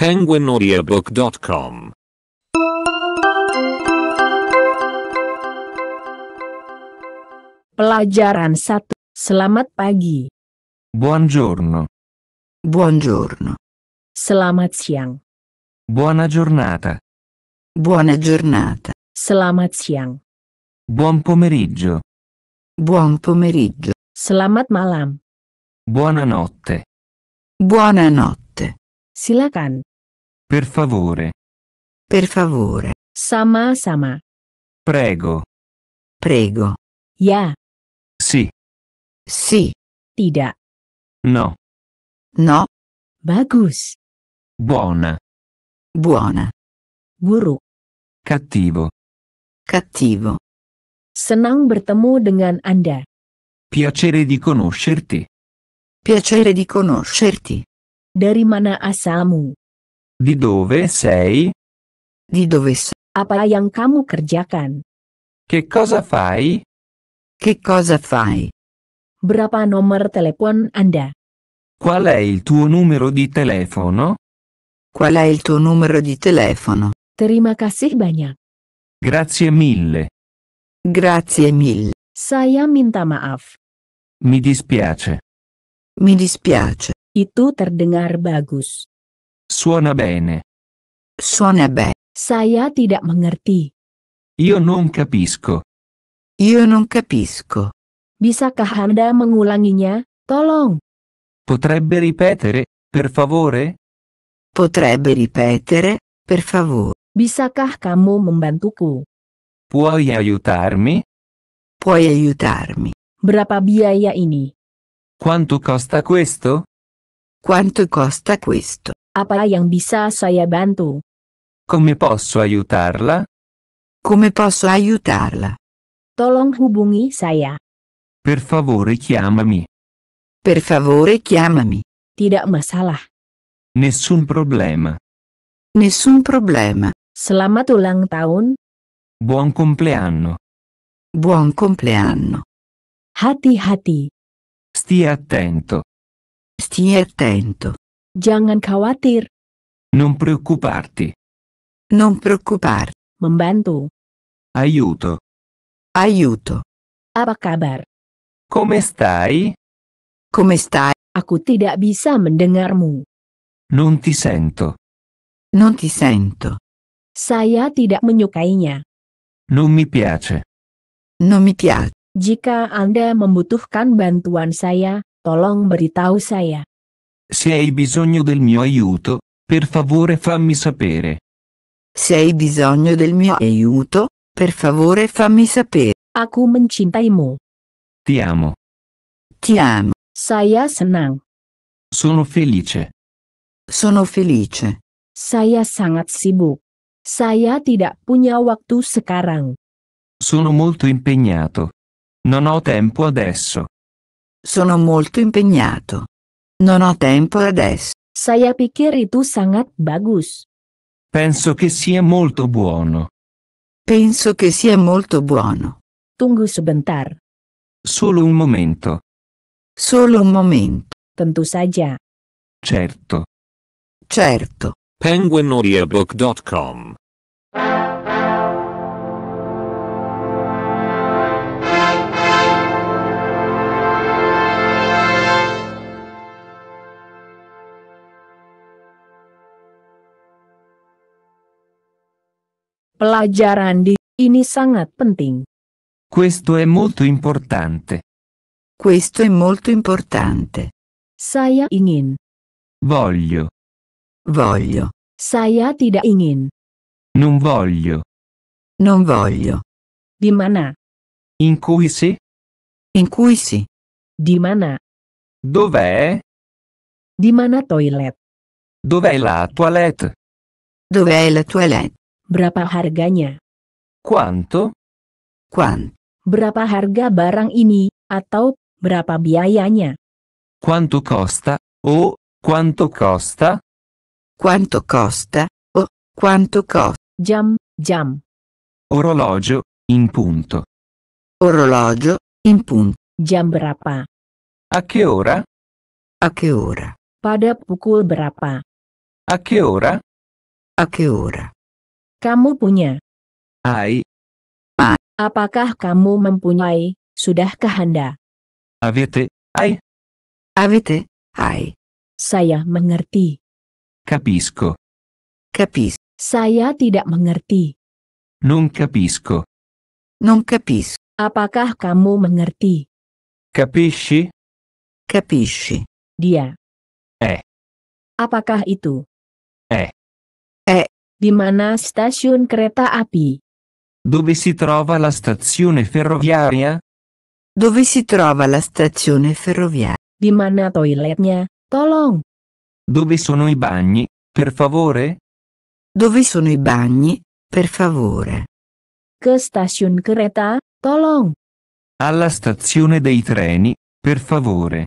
penguinaudiobook.com Pelajaran 1. Selamat pagi. Buongiorno. Buongiorno. Selamat siang. Buona giornata. Buona giornata. Selamat siang. Buon pomeriggio. Buon pomeriggio. Selamat malam. Buonanotte. Buonanotte. Silakan. Per favore. Per favore. Sama-sama. Prego. Prego. Ya. Sì. Sì. Tida. No. No. Bagus. Buona. Buona. Buruk. Cattivo. Cattivo. Senang bertemu dengan Anda. Piacere di conoscerti. Piacere di conoscerti. Dari mana asamu? Di dove sei? Di dove sei? Apa yang kamu kerjakan? Che cosa fai? Che cosa fai? Berapa nomor telepon Anda? Qual è il tuo numero di telefono? Qual è il tuo numero di telefono? Terima kasih banyak. Grazie mille. Grazie mille. Saya minta maaf. Mi dispiace. Mi dispiace. Itu terdengar bagus. Suona bene. Suona bene. Saya tidak mengerti. Io non capisco. Io non capisco. Bisakah Anda mengulanginya, tolong? Potrebbe ripetere, per favore? Potrebbe ripetere, per favore. Bisakah kamu membantuku? Puoi aiutarmi? Puoi aiutarmi. Berapa biaya ini? Quanto costa questo? Quanto costa questo? Apa yang bisa saya bantu? Come posso aiutarla? Come posso aiutarla? Tolong hubungi saya. Per favore chiamami. Per favore chiamami. Tidak masalah. Nessun problema. Nessun problema. Selamat ulang tahun. Buon compleanno. Buon compleanno. Hati-hati. Stia attento. Stia attento. Jangan khawatir. Non preoccuparti. Non preoccupar. Membantu. Aiuto. Aiuto. Apa kabar? Come stai? Come stai? Aku tidak bisa mendengarmu. Non ti sento. Non ti sento. Saya tidak menyukainya. Non mi piace. Non mi piace. Jika Anda membutuhkan bantuan saya, tolong beritahu saya. Se hai bisogno del mio aiuto, per favore fammi sapere. Se hai bisogno del mio aiuto, per favore fammi sapere. Aku mencintaimu. Ti amo. Ti amo. Saya senang. Sono felice. Sono felice. Saya sangat sibuk. Saya tidak punya waktu sekarang. Sono molto impegnato. Non ho tempo adesso. Sono molto impegnato. Non ho tempo adesso. Saya pikir itu sangat bagus. Penso che sia molto buono. Penso che sia molto buono. Tunggu sebentar. Solo un momento. Solo un momento. Tentu saja. Certo. Certo. Penguinaudiobook.com Pelajaran di ini sangat penting. Questo è molto importante. Questo è molto importante. Saya ingin. Voglio. Voglio. Saya tidak ingin. Non voglio. Non voglio. Di mana? In cui si? In cui si. Di mana? Dov'è? Di mana toilet? Dov'è la toilette? Dov'è la toilette? Berapa harganya? Quanto? Quan. Berapa harga barang ini, atau berapa biayanya? Quanto costa, oh, quanto costa? Quanto costa, oh, quanto costa? Jam, jam. Orologio, in punto. Orologio, in punto. Jam berapa? A che ora? A che ora? Pada pukul berapa? A che ora? A che ora? Kamu punya. Ai. Apakah kamu mempunyai, sudahkah Anda? Avete, ai. Avete, ai. Saya mengerti. Capisco. Capis. Saya tidak mengerti. Non capisco. Non capis. Apakah kamu mengerti? Capisci? Capisci. Dia. Eh. Apakah itu? Eh. Eh. Di mana stasiun kereta api? Dove si trova la stazione ferroviaria? Dove si trova la stazione ferroviaria? Di mana toiletnya? Tolong. Dove sono i bagni, per favore? Dove sono i bagni, per favore? Ke stasiun kereta, tolong. Alla stazione dei treni, per favore.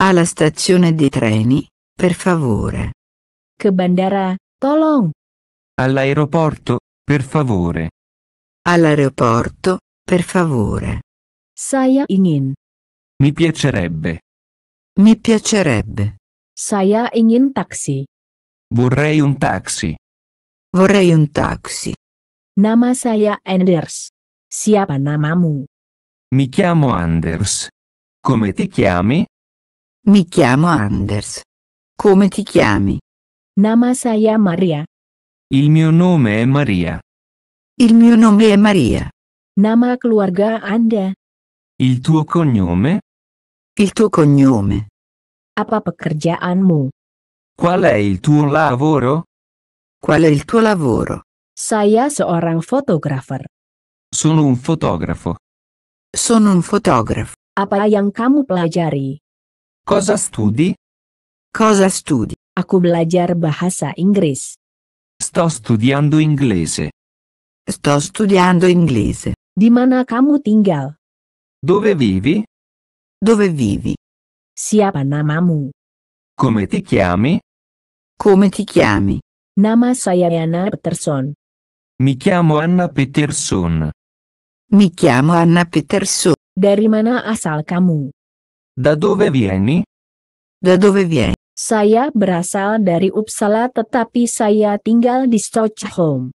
Alla stazione dei treni, per favore. Ke bandara, tolong. All'aeroporto, per favore. All'aeroporto, per favore. Saya ingin. Mi piacerebbe. Mi piacerebbe. Saya ingin taxi. Vorrei un taxi. Vorrei un taxi. Nama saya Anders. Siapa namamu? Mi chiamo Anders. Come ti chiami? Mi chiamo Anders. Come ti chiami? Nama saya Maria. Il mio nome è Maria. Il mio nome è Maria. Nama keluarga Anda. Il tuo cognome? Il tuo cognome. Apa pekerjaanmu? Qual è il tuo lavoro? Qual è il tuo lavoro? Saya seorang fotografer. Sono un fotografo. Sono un fotografo. Apa yang kamu pelajari? Cosa studi? Cosa studi? Aku belajar bahasa Inggris. Sto studiando inglese. Sto studiando inglese. Di mana kamu tinggal? Dove vivi? Dove vivi? Siapa namamu? Come ti chiami? Come ti chiami? Nama saya Anna Peterson. Mi chiamo Anna Peterson. Mi chiamo Anna Peterson. Dari mana asal kamu? Da dove vieni? Da dove vieni? Saya berasal dari Uppsala tetapi saya tinggal di Stockholm.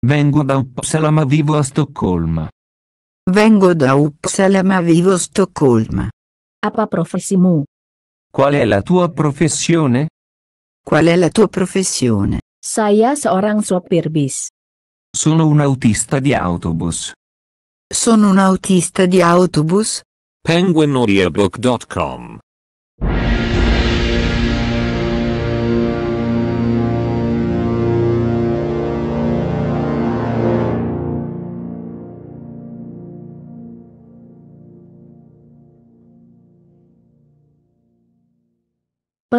Vengo da Uppsala ma vivo a Stoccolma. Vengo da Uppsala ma vivo a Stoccolma. Apa professimu? Qual è la tua professione? Qual è la tua professione? Saya seorang sopir bis. Sono un autista di autobus. Sono un autista di autobus? Penguinaudiabook.com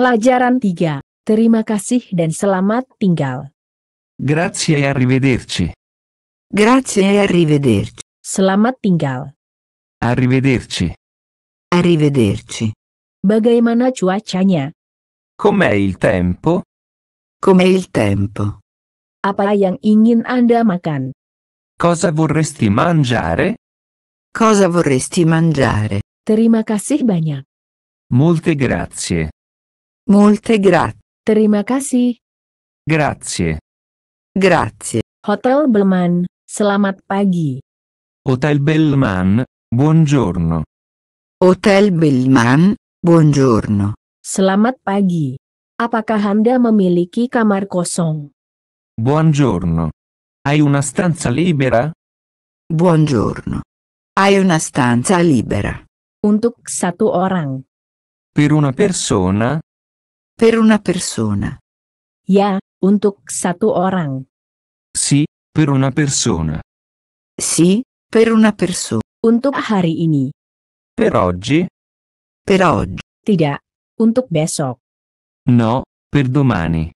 Pelajaran 3. Terima kasih dan selamat tinggal. Grazie e arrivederci. Grazie e arrivederci. Selamat tinggal. Arrivederci. Arrivederci. Bagaimana cuacanya? Com'è il tempo? Com'è il tempo? Apa yang ingin Anda makan? Cosa vorresti mangiare? Cosa vorresti mangiare? Terima kasih banyak. Molte grazie. Molte grazie. Terima kasih. Grazie. Grazie. Hotel Belman, selamat pagi. Hotel Belman, buongiorno. Hotel Belman, buongiorno. Selamat pagi. Apakah Anda memiliki kamar kosong? Buongiorno. Hai una stanza libera? Buongiorno. Hai una stanza libera. Untuk satu orang. Per una persona, Per una persona. Ya, untuk satu orang. Sì, per una persona. Sì, per una persona. Untuk hari ini. Per oggi? Per oggi. Tidak, untuk besok. No, per domani.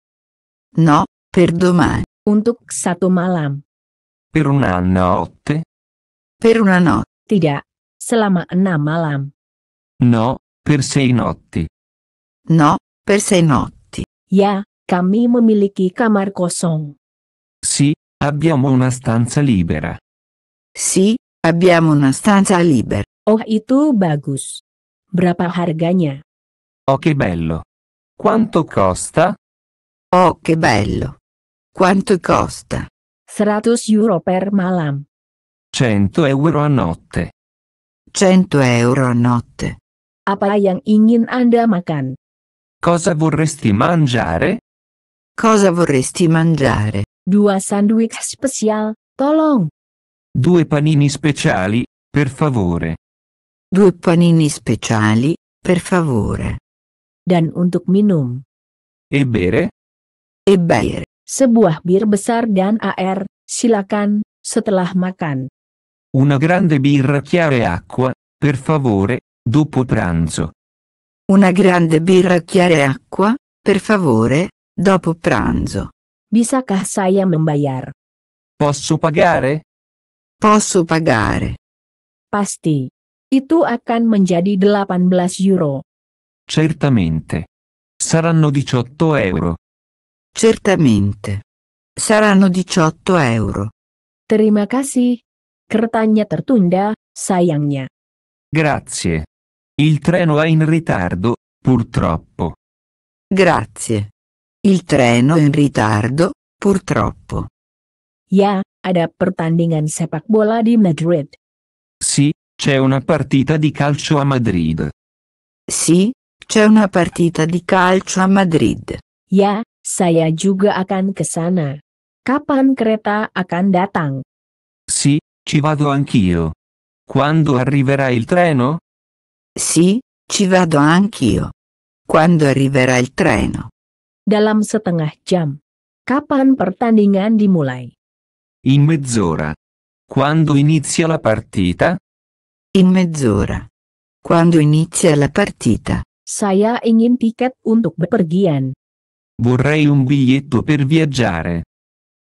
No, per domani. Untuk satu malam. Per una notte? Per una notte. Tidak, selama enam malam. No, per sei notti. No, per sei notti. Ya, kami memiliki kamar kosong. Sì, abbiamo una stanza libera. Sì, abbiamo una stanza libera. Oh itu bagus. Berapa harganya? Oh che bello. Quanto costa? Oh che bello. Quanto costa? 100 euro per malam. 100 euro a notte. 100 euro a notte. Apa yang ingin Anda makan? Cosa vorresti mangiare? Cosa vorresti mangiare? Due sandwich special, tolong. Due panini speciali, per favore. Due panini speciali, per favore. Dan untuk minum. E bere? E bere. Sebuah bir besar dan AR, silakan, setelah makan. Una grande birra chiara e acqua, per favore, dopo pranzo. Una grande birra chiara e acqua, per favore, dopo pranzo. Bisakah saya membayar? Posso pagare? Posso pagare. Pasti. Itu akan menjadi 18 euro. Certamente. Saranno 18 euro. Certamente. Saranno 18 euro. Terima kasih. Kertanya tertunda, sayangnya. Grazie. Il treno è in ritardo, purtroppo. Grazie. Il treno è in ritardo, purtroppo. Ya, ada pertandingan sepak bola di Madrid. Sì, c'è una partita di calcio a Madrid. Sì, c'è una partita di calcio a Madrid. Ya, saya juga akan ke sana. Kapan kereta akan datang? Sì, ci vado anch'io. Quando arriverà il treno? Sì, ci vado anch'io. Quando arriverà il treno? Dalam setengah jam. Kapan pertandingan dimulai? In mezz'ora. Quando inizia la partita? In mezz'ora. Quando inizia la partita? Saya ingin tiket untuk bepergian. Vorrei un biglietto per viaggiare.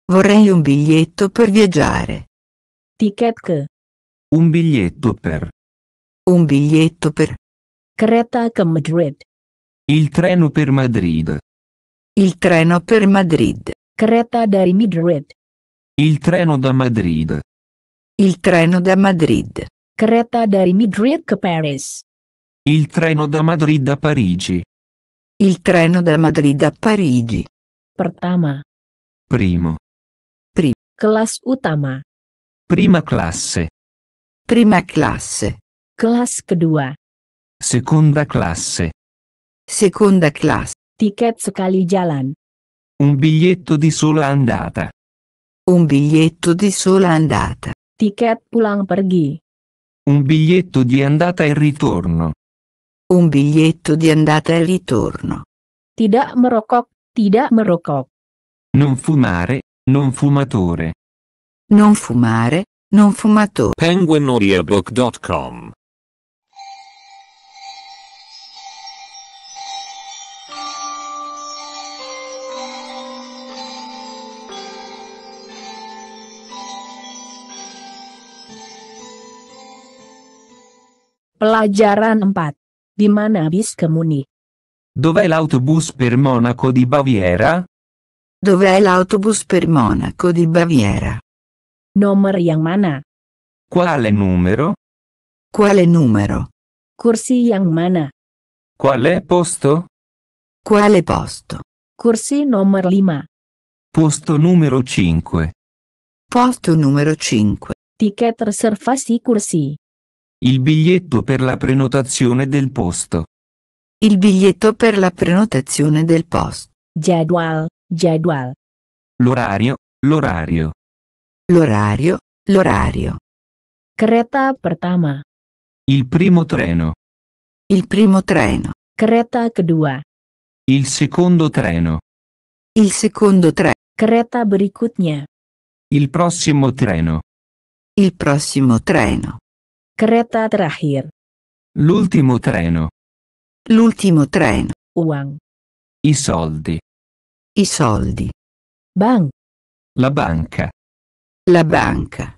Vorrei un biglietto per viaggiare. Tiket ke. Un biglietto per. Un biglietto per Creta a Madrid. Il treno per Madrid. Il treno per Madrid. Creta dari Madrid. Il treno da Madrid. Il treno da Madrid. Creta dari Madrid a Paris. Il treno da Madrid a Parigi. Il treno da Madrid a Parigi. Pertama. Primo. Pri. Kelas utama. Prima classe. Prima classe. Kelas kedua. Seconda classe. Seconda classe. Tiket sekali jalan. Un biglietto di sola andata. Un biglietto di sola andata. Tiket pulang pergi. Un biglietto di andata e ritorno. Un biglietto di andata e ritorno. Tidak merokok, tidak merokok. Non fumare, non fumatore. Non fumare, non fumatore. Penguinaudiabook.com Pelajaran 4. Di mana bis Kemuni? Dov'è l'autobus per Monaco di Baviera? Dov'è l'autobus per Monaco di Baviera? Nomor yang mana? Quale numero? Quale numero? Kursi yang mana? Quale posto? Quale posto? Kursi numero 5. Posto numero 5. Posto numero 5. Tiket reservasi kursi. Il biglietto per la prenotazione del posto. Il biglietto per la prenotazione del posto. Jadwal, jadwal. L'orario, l'orario. L'orario, l'orario. Creta pertama. Il primo treno. Il primo treno. Creta kedua. Il secondo treno. Il secondo treno. Creta berikutnya. Il prossimo treno. Il prossimo treno. Kereta terakhir. L'ultimo treno. L'ultimo treno. Uang. I soldi. I soldi. Bank. La banca. La banca.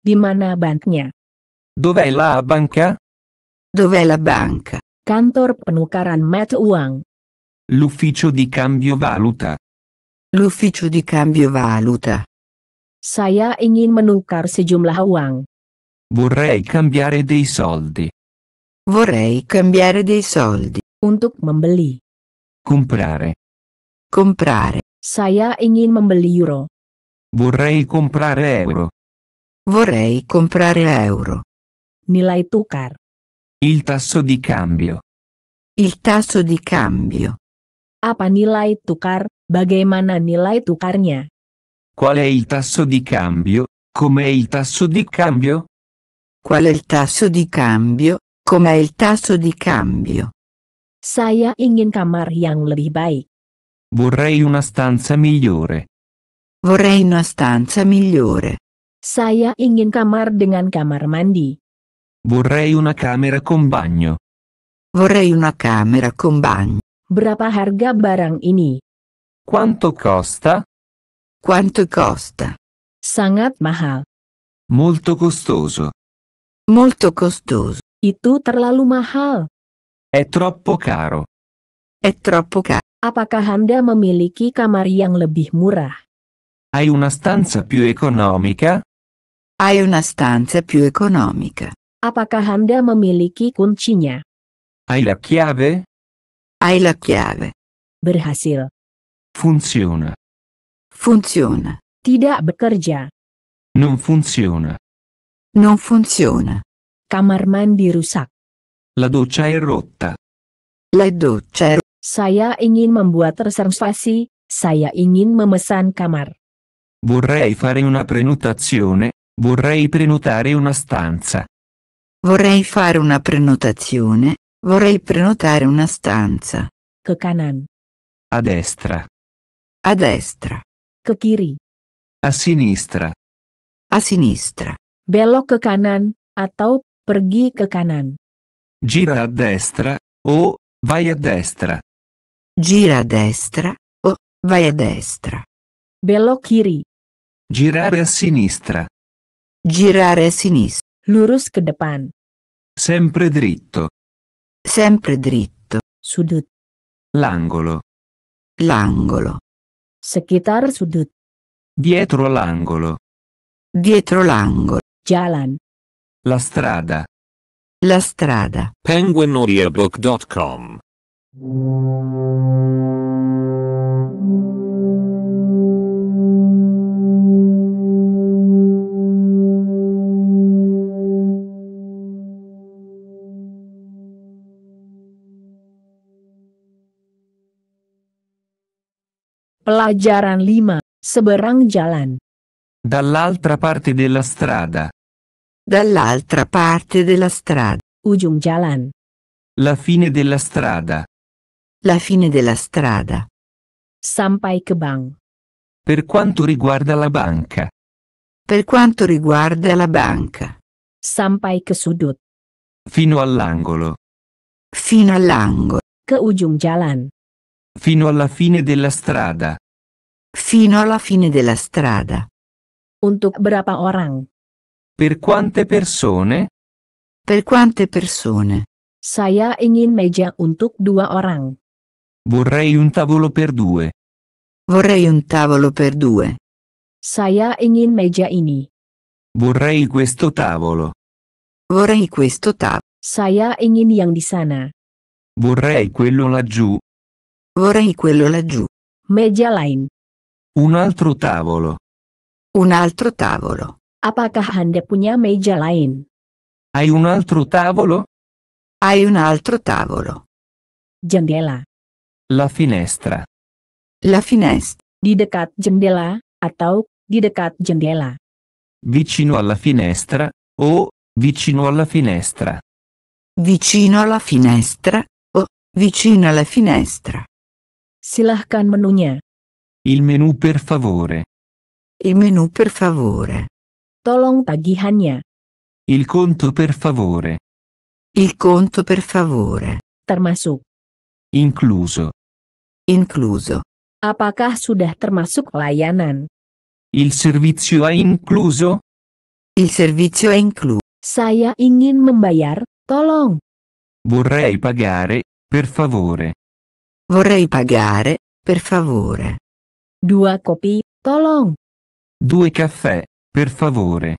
Di mana banknya? Dov'è la banca? Dov'è la banca? Kantor penukaran met uang. L'ufficio di cambio valuta. L'ufficio di cambio valuta. Saya ingin menukar sejumlah uang. Vorrei cambiare dei soldi. Vorrei cambiare dei soldi. Untuk membeli. Comprare. Comprare. Saya ingin membeli euro. Vorrei comprare euro. Vorrei comprare euro. Nilai tukar. Il tasso di cambio. Il tasso di cambio. Apa nilai tukar? Bagaimana nilai tukarnya? Qual è il tasso di cambio? Com'è il tasso di cambio? Qual è il tasso di cambio? Com'è il tasso di cambio? Saya ingin kamar yang lebih baik. Vorrei una stanza migliore. Vorrei una stanza migliore. Saya ingin kamar dengan kamar mandi. Vorrei una camera con bagno. Vorrei una camera con bagno. Berapa harga barang ini? Quanto costa? Quanto costa? Sangat mahal. Molto costoso. Molto costoso. Itu terlalu mahal. È troppo caro. È troppo caro. Apakah Anda memiliki kamar yang lebih murah? Hai una stanza più economica? Hai una stanza più economica. Apakah Anda memiliki kuncinya? Hai la chiave? Hai la chiave. Berhasil. Funziona. Funziona. Tidak bekerja. Non funziona. Non funziona. Kamar mandi rusak. La doccia è rotta. La doccia è rotta. Saya ingin membuat reservasi, saya ingin memesan kamar. Vorrei fare una prenotazione, vorrei prenotare una stanza. Vorrei fare una prenotazione, vorrei prenotare una stanza. Ke kanan. A destra. A destra. Ke kiri. A sinistra. A sinistra belok ke kanan, atau pergi ke kanan. Gira a destra, o vai a destra. Gira a destra, o vai a destra. Belok kiri. Girare a sinistra. Girare a sinistra. Lurus ke depan. Sempre dritto. Sempre dritto. Sudut. L'angolo. L'angolo. Sekitar sudut. Dietro l'angolo. Dietro l'angolo. Jalan. La strada. La strada. Penguinaudiobook.com Pelajaran 5. Seberang jalan. Dall'altra parte della strada. Dall'altra parte della strada. Ujung jalan. La fine della strada. La fine della strada. Sampai ke bank. Per quanto riguarda la banca. Per quanto riguarda la banca. Sampai ke sudut. Fino all'angolo. Fino all'angolo. Ke ujung jalan. Fino alla fine della strada. Fino alla fine della strada. Untuk berapa orang? Per quante persone? Per quante persone? Saya ingin meja untuk dua orang. Vorrei un tavolo per due. Vorrei un tavolo per due. Saya ingin meja ini. Vorrei questo tavolo. Vorrei questo tavolo. Saya ingin yang di sana. Vorrei quello laggiù. Vorrei quello laggiù. Meja lain. Un altro tavolo. Un altro tavolo. Apakah Anda punya meja lain? Hai un altro tavolo? Hai un altro tavolo. Jendela. La finestra. La finestra. Di dekat jendela, atau, di dekat jendela. Vicino alla finestra, o, vicino alla finestra. Vicino alla finestra, o, vicino alla finestra. Silahkan menunya. Il menù per favore. Il menù per favore. Tolong tagihannya. Il conto per favore. Il conto per favore. Termasuk. Incluso. Incluso. Apakah sudah termasuk layanan? Il servizio è incluso? Il servizio è incluso. Saya ingin membayar, tolong. Vorrei pagare, per favore. Vorrei pagare, per favore. Due kopi, tolong. Due caffè, per favore.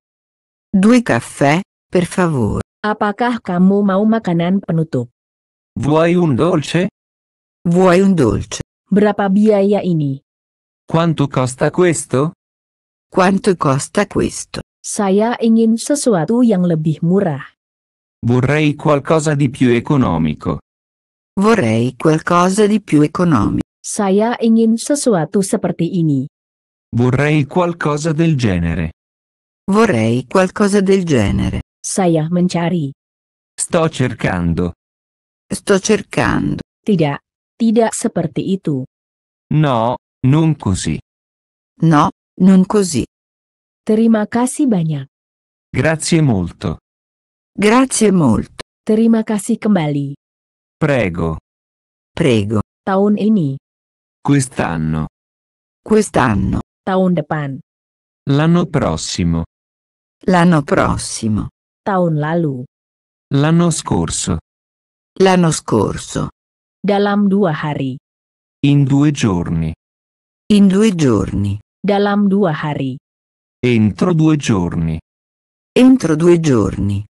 Due caffè, per favore. Apakah kamu mau makanan penutup? Vuoi un dolce? Vuoi un dolce? Berapa biaya ini? Quanto costa questo? Quanto costa questo? Saya ingin sesuatu yang lebih murah. Vorrei qualcosa di più economico. Vorrei qualcosa di più economico. Saya ingin sesuatu seperti ini. Vorrei qualcosa del genere. Vorrei qualcosa del genere. Saya mencari. Sto cercando. Sto cercando. Tidak, tidak seperti itu. No, non così. No, non così. Terima kasih banyak. Grazie molto. Grazie molto. Terima kasih kembali. Prego. Prego. Tahun ini. Quest'anno. Quest'anno. Tahun depan. L'anno prossimo. L'anno prossimo. Tahun lalu. L'anno scorso. L'anno scorso. Dalam dua hari. In due giorni. In due giorni. Dalam dua hari. Entro due giorni. Entro due giorni.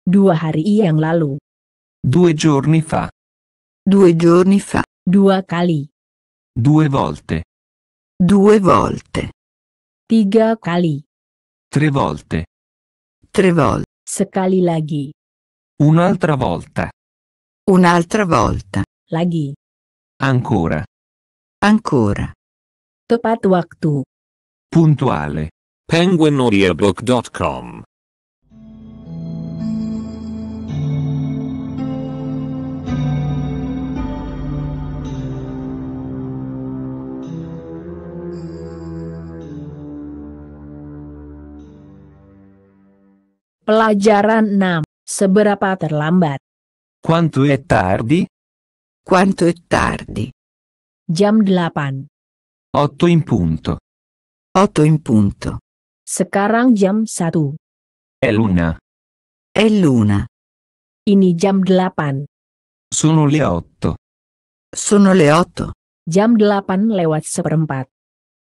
Dua hari yang lalu. Due giorni fa. Due giorni fa. Dua kali. Due volte. Due volte. Tiga kali. Tre volte. Tre volte. Sekali lagi. Un'altra volta. Un'altra volta. Lagi. Ancora. Ancora. Tepat waktu. Puntuale. Penguinaudiabook.com Pelajaran 6. Seberapa terlambat? Quanto è tardi? Quanto è tardi? Jam 8. 8 in punto. 8 in punto. Sekarang jam 1. È luna. È luna. Ini jam 8. Sono le 8. Sono le 8. Jam 8 lewat seperempat.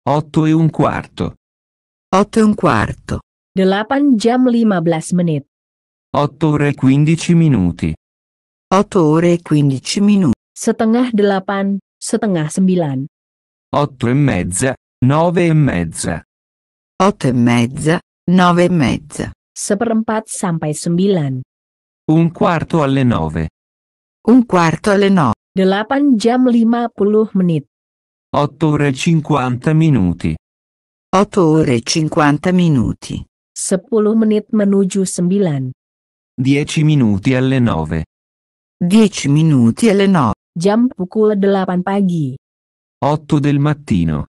8 e un quarto. 8 e un quarto. 8 jam 15 menit. 8 ore 15 minuti. 8 ore 15 minuti. Setengah 8, setengah 9. 8 e mezza, 9 e mezza. 8 e mezza, 9 e mezza. Seperempat sampai 9. Un quarto alle 9. Un quarto alle 9. 8 jam 50 menit. 8 ore 50 minuti. 8 ore 50 minuti. 10 menit menuju 9. 10 minuti alle 9. 10 minuti alle 9. Jam pukul 8 pagi. 8 del mattino.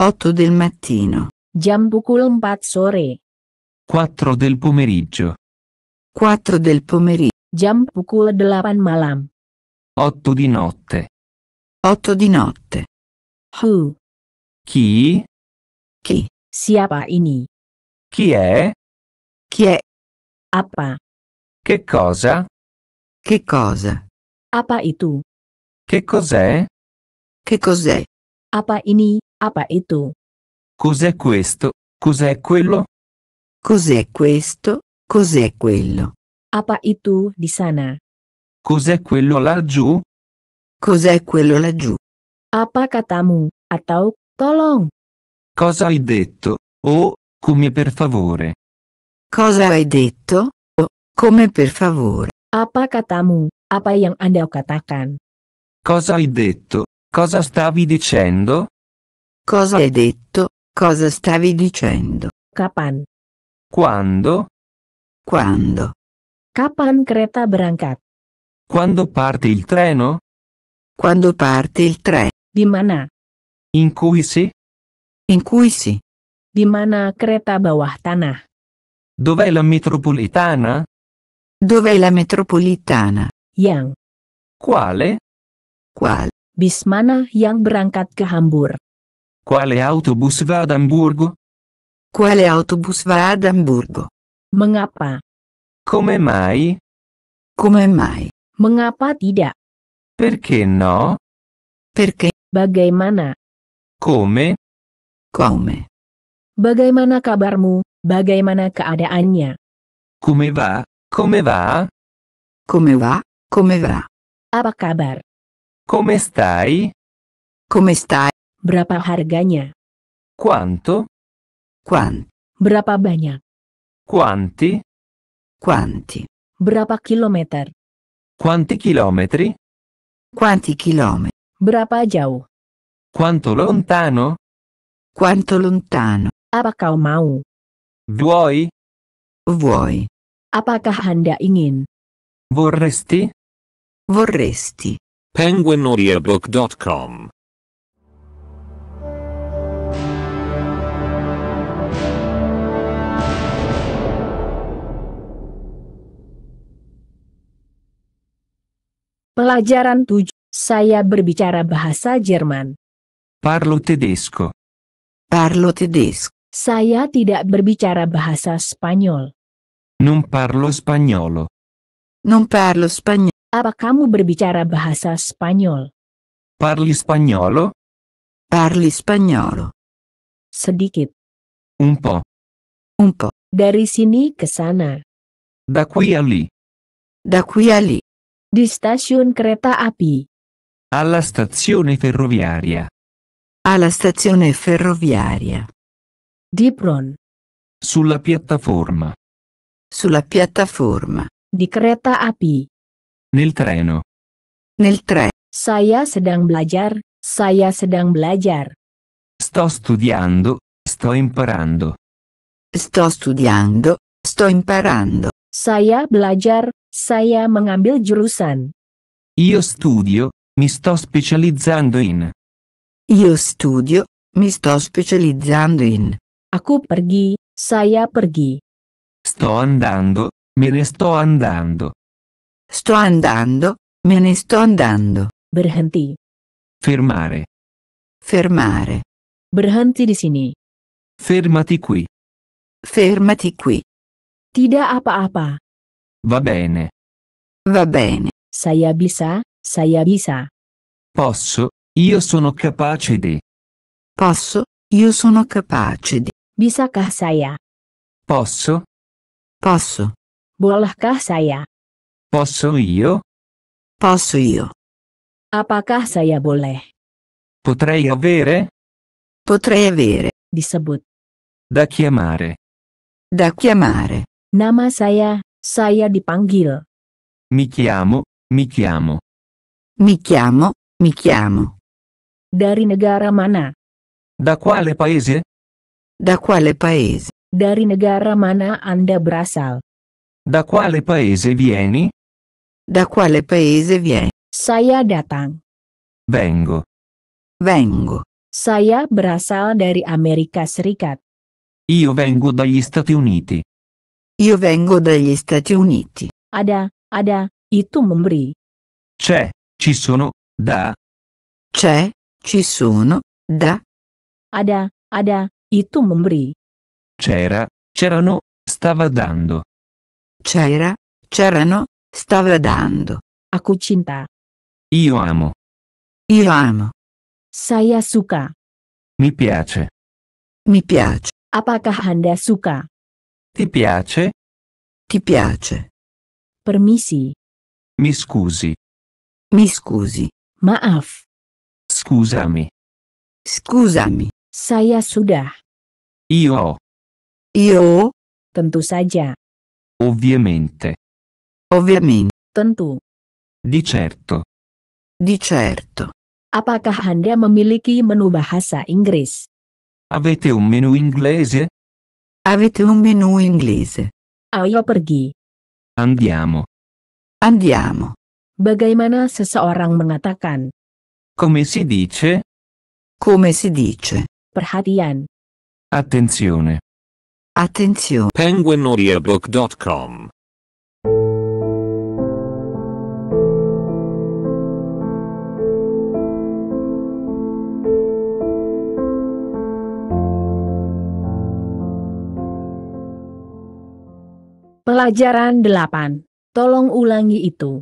8 del mattino. Jam pukul 4 sore. 4 del pomeriggio. 4 del pomeriggio. Jam pukul 8 malam. 8 di notte. 8 di notte. Who? Chi? Chi? Siapa ini? Chi è? Chi è? Apa. Che cosa? Che cosa? Apa tu. Che cos'è? Che cos'è? Apa ini, apa itu? Cos'è questo? Cos'è quello? Cos'è questo? Cos'è quello? Apa tu di sana? Cos'è quello laggiù? Cos'è quello laggiù? Apa katamu, atau, tolong? Cosa hai detto? Oh, come per favore. Cosa hai detto? Oh, come per favore. Apa katamu? Apa yang Anda katakan? Cosa hai detto? Cosa stavi dicendo? Cosa hai detto? Cosa stavi dicendo? Kapan? Quando? Quando? Kapan kereta berangkat? Quando parte il treno? Quando parte il treno? Di mana? In cui si? In cui si? di mana kereta bawah tanah? Dov'è la metropolitana? Dov'è la metropolitana? Yang. Quale? Qual? Bis mana yang berangkat ke Hamburg? Quale autobus va ad Hamburgo? Quale autobus va ad Hamburgo? Mengapa? Come mai? Come mai? Mengapa tidak? Perché no? Perché? Bagaimana? Come? Come? Bagaimana kabarmu? Bagaimana keadaannya? Come va? Come va? Come va? Come va? Apa kabar? Come stai? Come stai? Berapa harganya? Quanto? Quan. Berapa banyak? Quanti? Quanti. Berapa kilometer? Quanti chilometri? Quanti chilometri? Berapa jauh? Quanto lontano? Quanto lontano? Apa kau mau? Vuoi? Vuoi. Apakah Anda ingin? Vorresti? Vorresti. Penguinaudiobook.com Pelajaran 7. Saya berbicara bahasa Jerman. Parlo tedesco. Parlo tedesco. Saya tidak berbicara bahasa Spanyol. Non parlo spagnolo. Non parlo spagnolo. Apa kamu berbicara bahasa Spanyol? Parli spagnolo? Parli spagnolo. Sedikit. Un po'. Un po'. Dari sini ke sana. Da qui a lì. Da qui a lì. Di stasiun kereta api. Alla stazione ferroviaria. Alla stazione ferroviaria. Dipron. Sulla piattaforma. Sulla piattaforma. Di kereta api. Nel treno. Nel treno. Saya sedang belajar, saya sedang belajar. Sto studiando, sto imparando. Sto studiando, sto imparando. Saya belajar, saya mengambil jurusan. Io studio, mi sto specializzando in. Io studio, mi sto specializzando in. Aku pergi, saya pergi. Sto andando, me ne sto andando. Sto andando, me ne sto andando. Berhenti. Fermare. Fermare. Berhenti di sini. Fermati qui. Fermati qui. Tidak apa-apa. Va bene. Va bene. Saya bisa, saya bisa. Posso, io sono capace di. Posso, io sono capace di. Bisakah saya? Posso? Posso. Bolehkah saya? Posso io? Posso io. Apakah saya boleh? Potrei avere? Potrei avere. Disebut. Da chiamare. Da chiamare. Nama saya, saya dipanggil. Mi chiamo, mi chiamo. Mi chiamo, mi chiamo. Dari negara mana? Da quale paese? Da quale paese? Dari negara mana Anda berasal? Da quale paese vieni? Da quale paese vieni? Saya datang. Vengo. Vengo. Saya berasal dari Amerika Serikat. Io vengo dagli Stati Uniti. Io vengo dagli Stati Uniti. Ada, ada, itu memberi. C'è, ci sono, da. C'è, ci sono, da. Ada, ada, Itu memberi. C'era, c'erano, stava dando. C'era, c'erano, stava dando. Aku cinta. Io amo. Io amo. Saya suka. Mi piace. Mi piace. Apakah Anda suka? Ti piace? Ti piace. Permisi. Mi scusi. Mi scusi. Maaf. Scusami. Scusami. Saya sudah. Io. Io. Tentu saja. Ovviamente. Ovviamente. Tentu. Di certo. Di certo. Apakah Anda memiliki menu bahasa Inggris? Avete un menu inglese? Avete un menu inglese. Ayo pergi. Andiamo. Andiamo. Bagaimana seseorang mengatakan? Come si dice? Come si dice? Perhatian. Attenzione. Attenzione. penguinaudiobook.com Pelajaran 8. Tolong ulangi itu.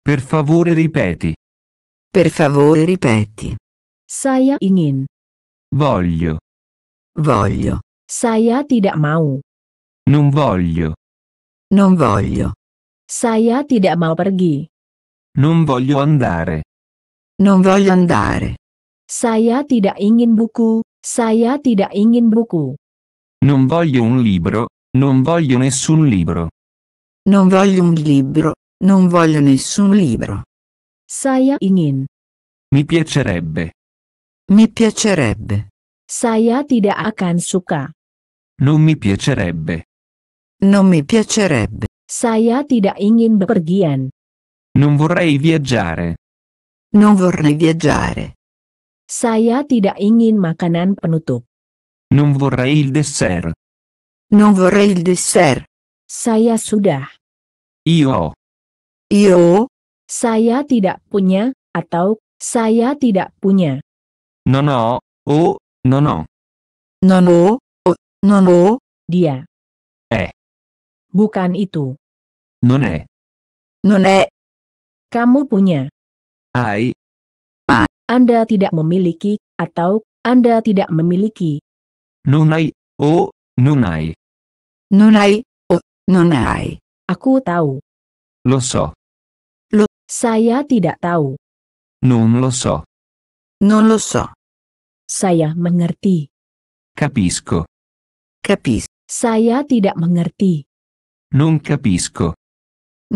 Per favore ripeti. Per favore ripeti. Saya ingin. Voglio. Voglio. Saya tidak mau. Non voglio. Non voglio. Saya tidak mau pergi. Non voglio andare. Non voglio andare. Saya tidak ingin buku, saya tidak ingin buku. Non voglio un libro, non voglio nessun libro. Non voglio un libro, non voglio nessun libro. Saya ingin. Mi piacerebbe. Mi piacerebbe. Saya tidak akan suka. Non mi piacerebbe. Non mi piacerebbe. Saya tidak ingin bepergian. Non vorrei viaggiare. Non vorrei viaggiare. Saya tidak ingin makanan penutup. Non vorrei il dessert. Non vorrei il dessert. Saya sudah. Io. Io. Saya tidak punya, atau, saya tidak punya. Non ho, o, Nono. Nono, oh, nono, dia. Eh. Bukan itu. None. None. Kamu punya. Ai. Ma. Anda tidak memiliki, atau, Anda tidak memiliki. Nunai, oh, nunai. Nunai, oh, nunai. Aku tahu. Loso. Lo. Saya tidak tahu. Non lo so. Non lo so. Saya mengerti. Capisco. Capis. Saya tidak mengerti. Non capisco.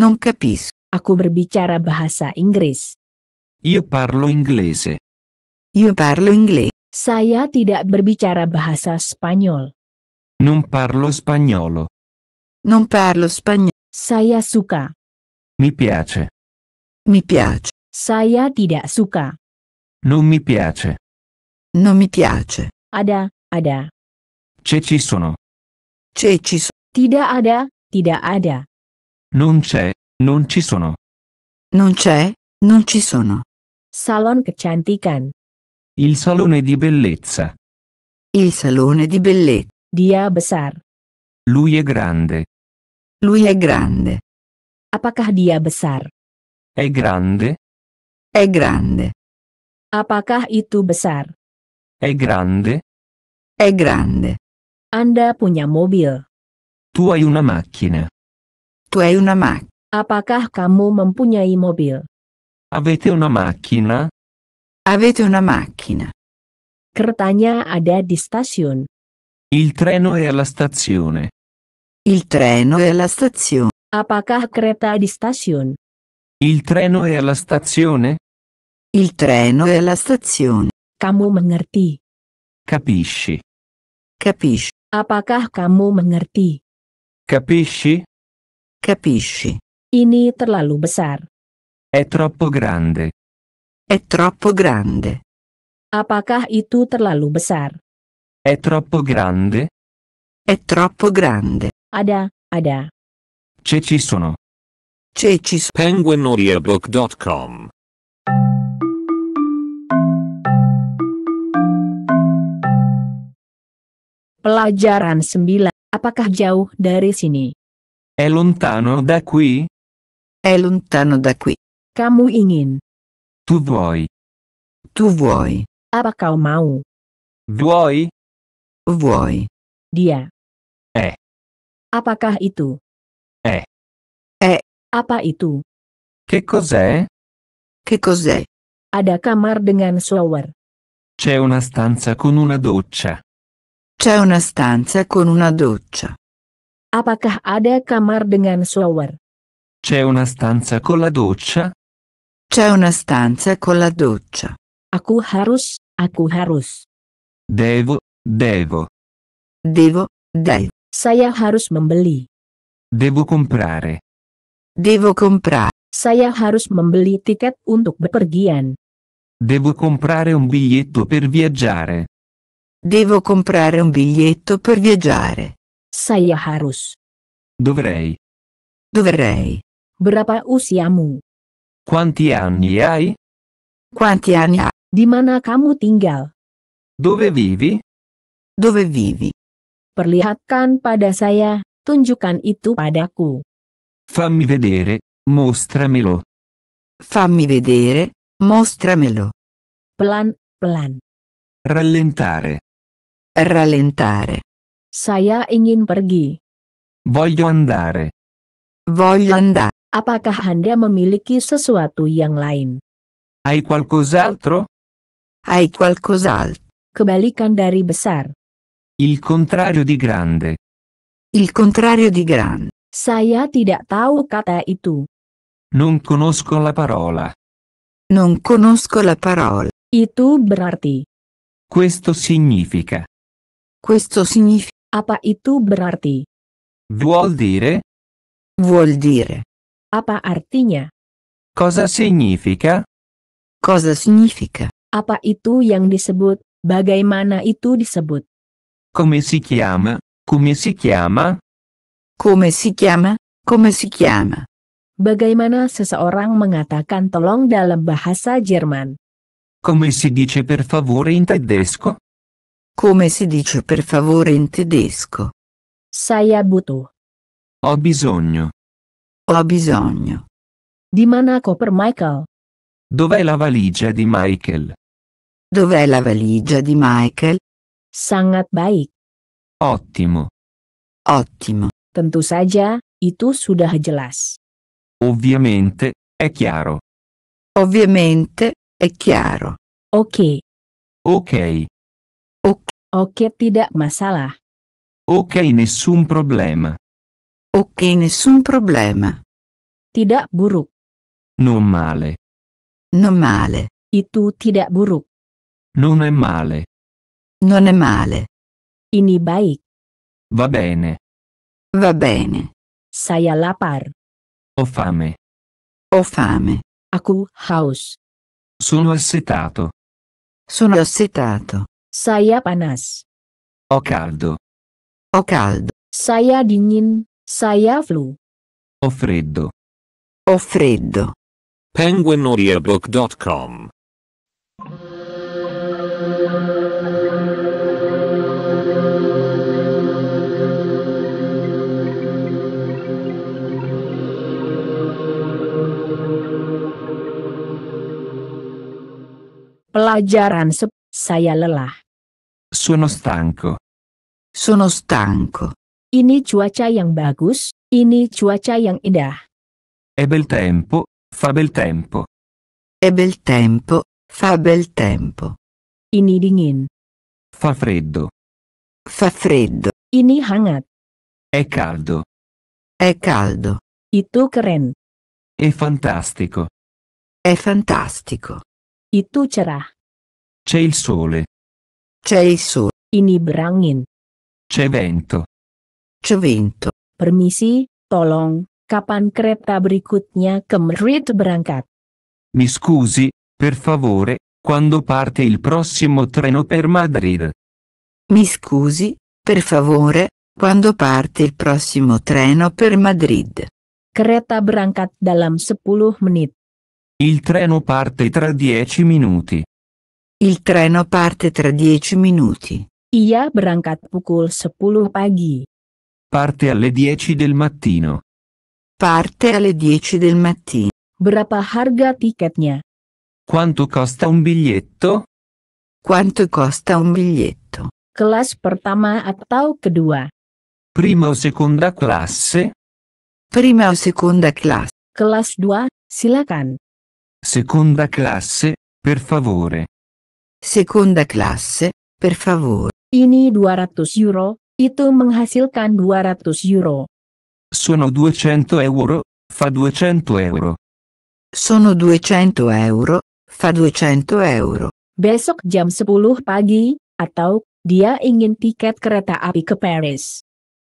Non capis. Aku berbicara bahasa Inggris. Io parlo inglese. Io parlo inglese. Saya tidak berbicara bahasa Spanyol. Non parlo spagnolo. Non parlo spagnolo. Saya suka. Mi piace. Mi piace. Saya tidak suka. Non mi piace. Non mi piace. Ada, ada. ci sono. ci sono. Tidak ada, tidak ada. Non c'è, non ci sono. Non c'è, non ci sono. Salon kecantikan. Il salone di bellezza. Il salone di bellezza. Dia besar. Lui è grande. Lui è grande. Apakah dia besar? È grande? È grande. Apakah itu besar? È grande? È grande. Anda punya mobil. Tu hai una macchina. Tu hai una macchina. Apakah kamu mempunyai mobil? Avete una macchina? Avete una macchina. Keretanya ada di stasiun. Il treno è alla stazione. Il treno è alla stazione. Apakah kereta di stasiun? Il treno è alla stazione? Il treno è alla stazione. kamu mengerti? Capisci. Capisci. Apakah kamu mengerti? Capisci? Capisci. Ini terlalu besar. È troppo grande. È troppo grande. Apakah itu terlalu besar? È troppo grande? È troppo grande. Ada, ada. Ce ci sono. Ce ci sono. Pelajaran 9. Apakah jauh dari sini? È lontano da qui? È lontano da qui. Kamu ingin. Tu vuoi. Tu vuoi. Apa kau mau? Vuoi? Vuoi. Dia. Eh. Apakah itu? Eh. Eh. Apa itu? Che cos'è? Che cos'è? Ada kamar dengan shower. C'è una stanza con una doccia. C'è una stanza con una doccia. Apakah ada kamar dengan shower? C'è una stanza con la doccia? C'è una stanza con la doccia. Aku harus, aku harus. Devo, devo. Devo, devo. Saya harus membeli. Devo comprare. Devo comprare. Saya harus membeli tiket untuk bepergian. Devo comprare un biglietto per viaggiare. Devo comprare un biglietto per viaggiare. Saya harus. Dovrei. Dovrei. Berapa usiamu? Quanti anni hai? Quanti anni hai? Di mana kamu tinggal? Dove vivi? Dove vivi? Perlihatkan pada saya, tunjukkan itu padaku. Fammi vedere, mostramelo. Fammi vedere, mostramelo. Pelan, pelan. Rallentare. Rallentare. Saya ingin pergi. Voglio andare. Voglio andare. Apakah Anda memiliki sesuatu yang lain? Hai qualcos'altro? Hai qualcos'altro. Kebalikan dari besar. Il contrario di grande. Il contrario di grande. Saya tidak tahu kata itu. Non conosco la parola. Non conosco la parola. Itu berarti. Questo significa. Questo significa. Apa itu berarti? Vuol dire? Vuol dire. Apa artinya? Cosa significa? Cosa significa? Apa itu yang disebut? Bagaimana itu disebut? Come si chiama? Come si chiama? Come si chiama? Come si chiama? Bagaimana seseorang mengatakan tolong dalam bahasa Jerman? Come si dice per favore in tedesco? Come si dice per favore in tedesco? Saya butuh. Ho bisogno. Ho bisogno. Di mana per Michael? Dov'è la valigia di Michael? Dov'è la valigia di Michael? Sangat baik. Ottimo. Ottimo. Tentu saja, itu sudah jelas. Ovviamente, è chiaro. Ovviamente, è chiaro. Ok. Ok. Oke, okay, tidak masalah. Ok, nessun problema. Ok, nessun problema. Tidak buruk. Non male. Non male. Itu tidak buruk. Non è male. Non è male. Ini baik. Va bene. Va bene. Saya lapar. Ho fame. Ho fame. Aku haus. Sono assetato. Sono assetato. Saya panas. O caldo. O caldo. Saya dingin, saya flu. O freddo. O freddo. penguinaudiobook.com Pelajaran sep, saya lelah. Sono stanco. Sono stanco. Ini cuaca yang bagus, ini cuaca yang indah. È bel tempo, fa bel tempo. È bel tempo, fa bel tempo. Ini dingin. Fa freddo. Fa freddo. Ini hangat. È caldo. È caldo. Itu keren. È fantastico. È fantastico. Itu cerah. C'è il sole. C'è il sole. In berangin. C'è vento. C'è vento. Permisi, tolong, kapan kereta berikutnya ke Madrid berangkat? Mi scusi, per favore, quando parte il prossimo treno per Madrid? Mi scusi, per favore, quando parte il prossimo treno per Madrid? Kereta berangkat dalam 10 menit. Il treno parte tra 10 minuti. Il treno parte tra dieci minuti. Ia berangkat pukul 10 pagi. Parte alle 10 del mattino. Parte alle 10 del mattino. Berapa harga tiketnya? Quanto costa un biglietto? Quanto costa un biglietto? Kelas pertama atau kedua? Prima o seconda classe? Prima o seconda classe? Kelas dua, silakan. Seconda classe, per favore. Seconda classe, per favore. Ini 200 euro, itu menghasilkan 200 euro. Sono 200 euro, fa 200 euro. Sono 200 euro, fa 200 euro. Besok jam 10 pagi, atau, dia ingin tiket kereta api ke Paris.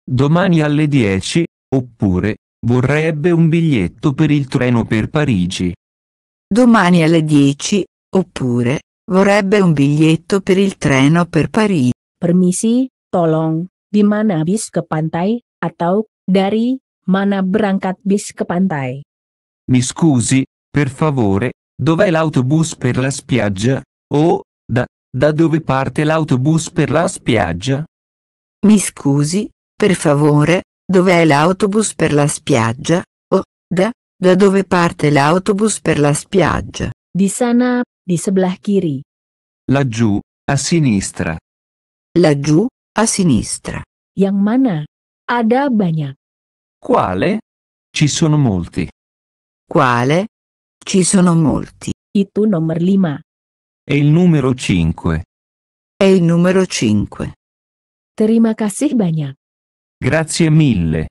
Domani alle 10, oppure, vorrebbe un biglietto per il treno per Parigi. Domani alle 10, oppure, Vorrebbe un biglietto per il treno per Parigi. Permisi, tolong, di mana bis ke pantai, atau, dari, mana berangkat bis ke pantai? Mi scusi, per favore, dov'è l'autobus per la spiaggia? O, da, da dove parte l'autobus per la spiaggia? Mi scusi, per favore, dov'è l'autobus per la spiaggia? O, da, da dove parte l'autobus per la spiaggia? Di sana di sebelah kiri. Laju, a sinistra. Laggiù, a sinistra. Yang mana? Ada banyak. Quale? Ci sono molti. Quale? Ci sono molti. Itu nomor lima. È il numero cinque. È il numero cinque. Terima kasih banyak. Grazie mille.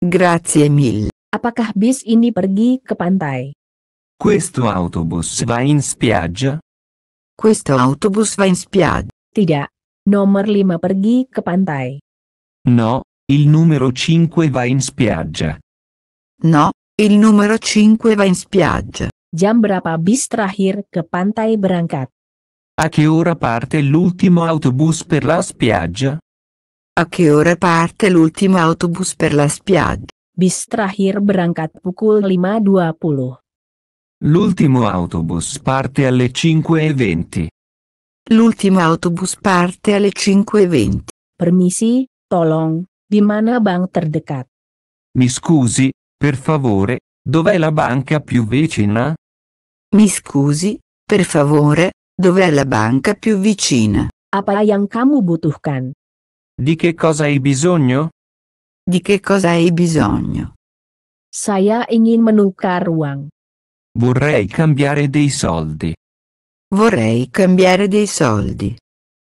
Grazie mille. Apakah bis ini pergi ke pantai? Questo autobus va in spiaggia? Questo autobus va in spiaggia. Tidak. Nomor 5 pergi ke pantai. No, il numero 5 va in spiaggia. No, il numero 5 va in spiaggia. Jam berapa bis terakhir ke pantai berangkat? A che ora parte l'ultimo autobus per la spiaggia? A che ora parte l'ultimo autobus per la spiaggia? Bis terakhir berangkat pukul 5.20. L'ultimo autobus parte alle 5.20. L'ultimo autobus parte alle 5.20. Permisi, tolong, di mana bank terdekat? Mi scusi, per favore, dov'è la banca più vicina? Mi scusi, per favore, dov'è la banca più vicina? Apa yang kamu butuhkan? Di che cosa hai bisogno? Di che cosa hai bisogno? Saya ingin menukar uang. Vorrei cambiare dei soldi. Vorrei cambiare dei soldi.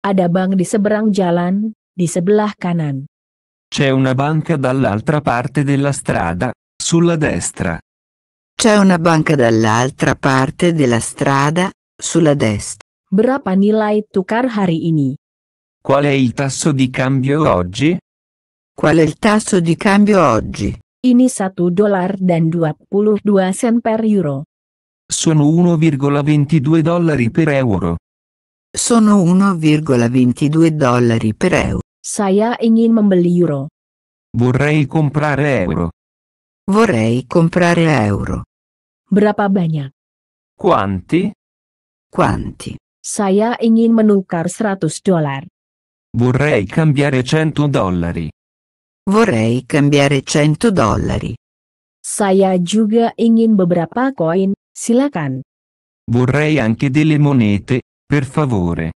Ada bank di seberang jalan, di sebelah kanan. C'è una banca dall'altra parte della strada, sulla destra. C'è una banca dall'altra parte della strada, sulla destra. Berapa nilai tukar hari ini? Qual è il tasso di cambio oggi? Qual è il tasso di cambio oggi? Ini 1 dollaro dan 22 sen per euro. Sono 1,22 dollari per euro. Sono 1,22 dollari per euro. Saya ingin membeli euro. Vorrei comprare euro. Vorrei comprare euro. Berapa banyak? Quanti? Quanti? Saya ingin menukar 100 dollari. Vorrei cambiare 100 dollari. Vorrei cambiare 100 dollari. Saya juga ingin beberapa koin. Silakan. Vorrei anche delle monete, per favore.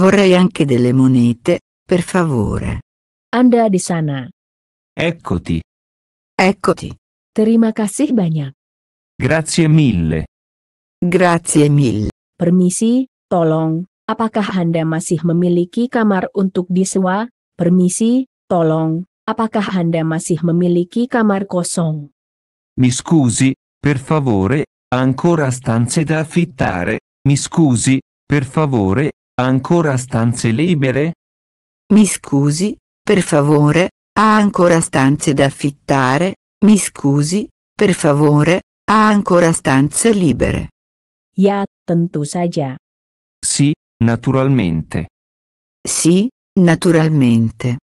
Vorrei anche delle monete, per favore. Anda di sana. Eccoti. Eccoti. Terima kasih banyak. Grazie mille. Grazie mille. Permisi, tolong, apakah Anda masih memiliki kamar untuk disewa? Permisi, tolong, apakah Anda masih memiliki kamar kosong? Mi scusi, per favore, ancora stanze da affittare, mi scusi, per favore, ha ancora stanze libere? Mi scusi, per favore, ha ancora stanze da affittare, mi scusi, per favore, ha ancora stanze libere? Ya, tentu saja. Sì, naturalmente. Sì, naturalmente.